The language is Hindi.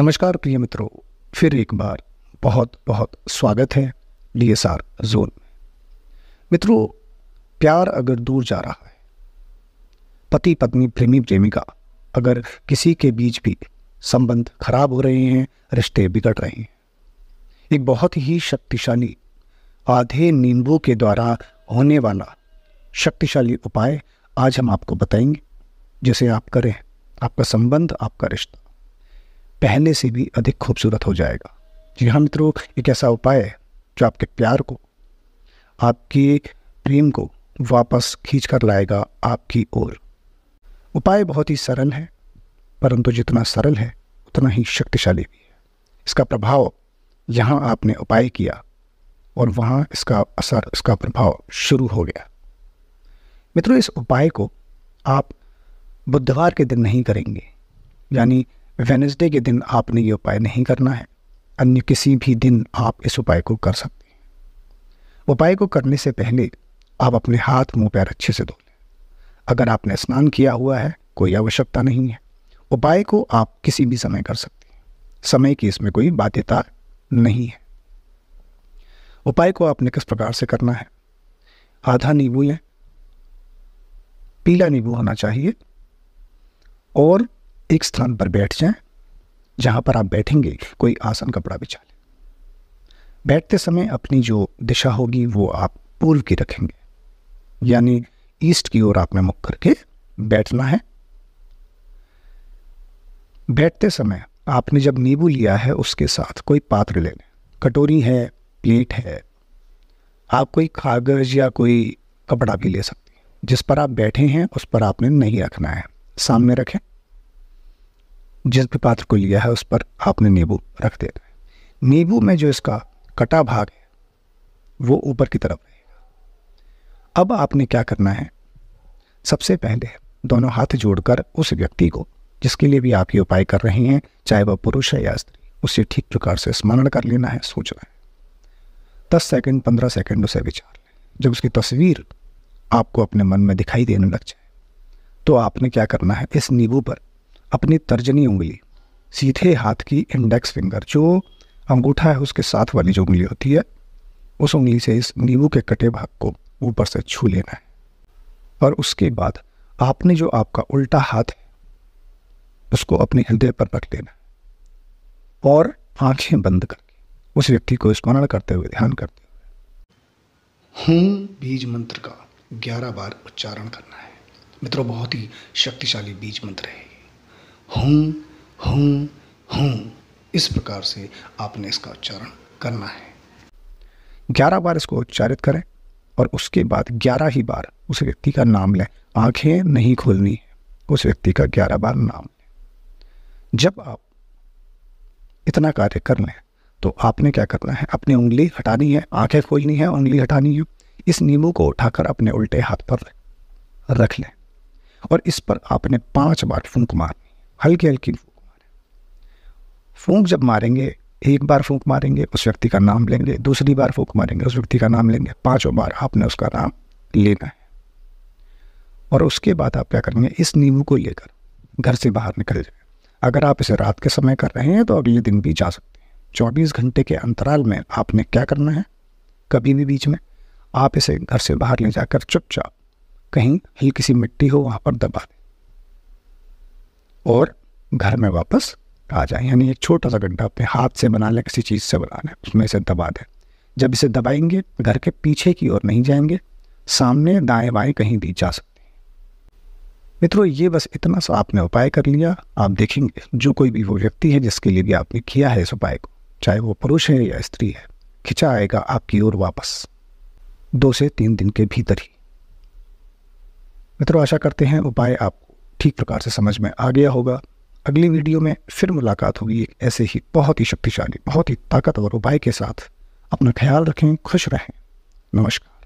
नमस्कार प्रिय मित्रों फिर एक बार बहुत बहुत स्वागत है डी एस आर जोन में मित्रों प्यार अगर दूर जा रहा है पति पत्नी प्रेमी प्रेमिका अगर किसी के बीच भी संबंध खराब हो रहे हैं रिश्ते बिगड़ रहे हैं एक बहुत ही शक्तिशाली आधे नींबू के द्वारा होने वाला शक्तिशाली उपाय आज हम आपको बताएंगे जिसे आप करें आपका संबंध आपका रिश्ता पहले से भी अधिक खूबसूरत हो जाएगा जी हाँ मित्रों एक ऐसा उपाय है जो आपके प्यार को आपके प्रेम को वापस खींच कर लाएगा आपकी ओर उपाय बहुत ही सरल है परंतु जितना सरल है उतना ही शक्तिशाली भी है इसका प्रभाव यहाँ आपने उपाय किया और वहाँ इसका असर इसका प्रभाव शुरू हो गया मित्रों इस उपाय को आप बुधवार के दिन नहीं करेंगे यानी वेनसडे के दिन आपने ये उपाय नहीं करना है अन्य किसी भी दिन आप इस उपाय को कर सकते हैं उपाय को करने से पहले आप अपने हाथ मुंह पैर अच्छे से धो लें अगर आपने स्नान किया हुआ है कोई आवश्यकता नहीं है उपाय को आप किसी भी समय कर सकते हैं समय की इसमें कोई बाध्यता नहीं है उपाय को आपने किस प्रकार से करना है आधा नींबू लें पीला नींबू होना चाहिए और एक स्थान पर बैठ जाएं जहां पर आप बैठेंगे कोई आसन कपड़ा बिछा लें बैठते समय अपनी जो दिशा होगी वो आप पूर्व की रखेंगे यानी ईस्ट की ओर आप में मुख करके बैठना है बैठते समय आपने जब नींबू लिया है उसके साथ कोई पात्र ले लें कटोरी है प्लेट है आप कोई कागज या कोई कपड़ा भी ले सकते हैं जिस पर आप बैठे हैं उस पर आपने नहीं रखना है सामने रखें जिस भी पात्र को लिया है उस पर आपने नींबू रख देना है नींबू में जो इसका कटा भाग है वो ऊपर की तरफ रहेगा अब आपने क्या करना है सबसे पहले दोनों हाथ जोड़कर उस व्यक्ति को जिसके लिए भी आप ये उपाय कर रहे हैं चाहे वह पुरुष है या स्त्री उसे ठीक प्रकार से स्मरण कर लेना है सोचना है दस सेकेंड पंद्रह सेकेंड उसे विचार लें जब उसकी तस्वीर आपको अपने मन में दिखाई देने लग जाए तो आपने क्या करना है इस नींबू पर अपनी तर्जनी उंगली सीधे हाथ की इंडेक्स फिंगर जो अंगूठा है उसके साथ वाली जो उंगली होती है उस उंगली से इस नींबू के कटे भाग को ऊपर से छू लेना है और उसके बाद आपने जो आपका उल्टा हाथ है उसको अपने हृदय पर रख लेना है और आंखें बंद करके उस व्यक्ति को स्मरण करते हुए ध्यान करते हुए हूँ बीज मंत्र का ग्यारह बार उच्चारण करना है मित्रों बहुत ही शक्तिशाली बीज मंत्र है हूँ हूँ हूँ इस प्रकार से आपने इसका उच्चारण करना है ग्यारह बार इसको उच्चारित करें और उसके बाद ग्यारह ही बार उस व्यक्ति का नाम लें आंखें नहीं खोलनी है उस व्यक्ति का ग्यारह बार नाम लें जब आप इतना कार्य कर लें तो आपने क्या करना है अपनी उंगली हटानी है आंखें खोलनी है उंगली हटानी है इस नींबू को उठाकर अपने उल्टे हाथ पर रख लें और इस पर आपने पांच बार फूंक मारनी हल्की हल्की फूंक मारें फूंक जब मारेंगे एक बार फूंक मारेंगे उस व्यक्ति का नाम लेंगे दूसरी बार फूंक मारेंगे उस व्यक्ति का नाम लेंगे पाँचों बार आपने उसका नाम लेना है और उसके बाद आप क्या करेंगे इस नींबू को लेकर घर से बाहर निकल जाए अगर आप इसे रात के समय कर रहे हैं तो अगले दिन भी जा सकते हैं चौबीस घंटे के अंतराल में आपने क्या करना है कभी भी बीच में आप इसे घर से बाहर ले जाकर चुपचाप कहीं हल्की सी मिट्टी हो वहाँ पर दबा दें और घर में वापस आ जाए यानी एक छोटा सा गड्ढा अपने हाथ से बना लें किसी चीज़ से बना लें उसमें इसे दबा दें जब इसे दबाएंगे घर के पीछे की ओर नहीं जाएंगे सामने दाएं बाएं कहीं भी जा सकते हैं मित्रों ये बस इतना सा आपने उपाय कर लिया आप देखेंगे जो कोई भी वो व्यक्ति है जिसके लिए भी आपने किया है इस उपाय को चाहे वो पुरुष है या स्त्री है खिंचा आएगा आपकी ओर वापस दो से तीन दिन के भीतर ही मित्रों आशा करते हैं उपाय आपको ठीक प्रकार से समझ में आ गया होगा अगली वीडियो में फिर मुलाकात होगी एक ऐसे ही बहुत ही शक्तिशाली बहुत ही ताकतवर उपाय के साथ अपना ख्याल रखें खुश रहें नमस्कार